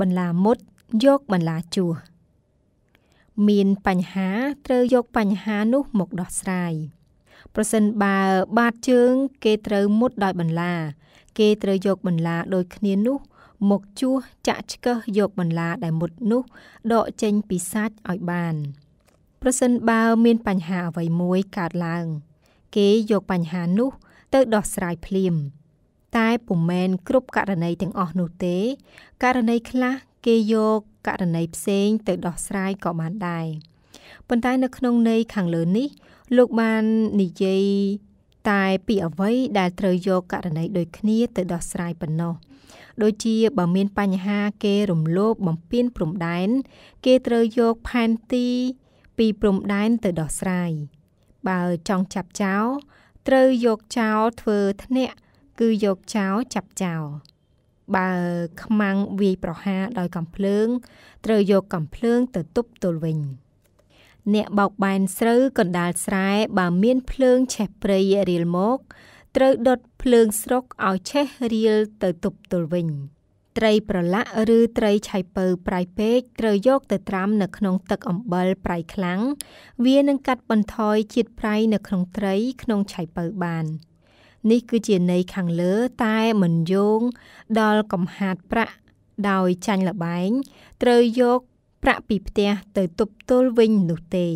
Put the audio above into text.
បន្លាមុតយកបន្លាជួសមានបញ្ហាត្រូវយកបញ្ហានោះមកដោះស្រាយ ប្រសិនបើបាតជើងគេត្រូវមុតដោយបន្លាគេត្រូវយកបន្លាដូចគ្នានោះមកជួសចាក់ឆ្កឹះយកបន្លាដែលមុតនោះដកចេញពីសាច់ឲ្យបាន ប្រសិនបើមានបញ្ហាអ្វីមួយកើតឡើង គេយកបញ្ហានោះ ទៅដោះស្រាយភ្លាម។តែពុំមែន គ្រប់ករណីទាំងអស់នោះទេករណីខ្លះគេយកករណីផ្សេង ទៅដោះស្រាយក៏បានដែរប៉ុន្តែនៅក្នុងន័យខាងលើនេះលោកបាននិយាយតែពីអ្វីដែល ត្រូវយកករណីដូចគ្នាទៅដោះស្រាយប៉ុណ្ណោះដូចជាបើមានបញ្ហាគេរំលោភបំពានព្រំដែនគេត្រូវយកផែនទី ពីព្រំដែនទៅដោះស្រាយបើចង់ចាប់ចោលត្រូវយកចោលធ្វើធ្នាក់គឺយកចោលចាប់ចោលបើខ្មាំងវាយប្រហារដោយកំភ្លើង ត្រូវយកកំភ្លើងទៅទប់ទល់វិញ អ្នកបោកបែនស្រូវកណ្ដាលស្រែបើមានភ្លើងឆេះព្រៃរៀលមក ត្រូវដុតភ្លើងស្រុកឲ្យឆេះរៀលទៅទប់ទល់វិញ ត្រីប្រឡាក់ឬត្រីឆៃពៅប្រៃពេកត្រូវយកទៅត្រាំនៅក្នុងទឹកអំបិលប្រៃខ្លាំងវានឹងកាត់បន្ថយជាតិប្រៃនៅក្នុងត្រីក្នុងឆៃពៅបាន។នេះគឺជាន័យខាងលើតែមិនយោងដល់កំហាត់ប្រាក់ដោយចាញ់លបែងត្រូវយកប្រាក់ពីផ្ទះទៅទប់ទល់វិញនោះទេ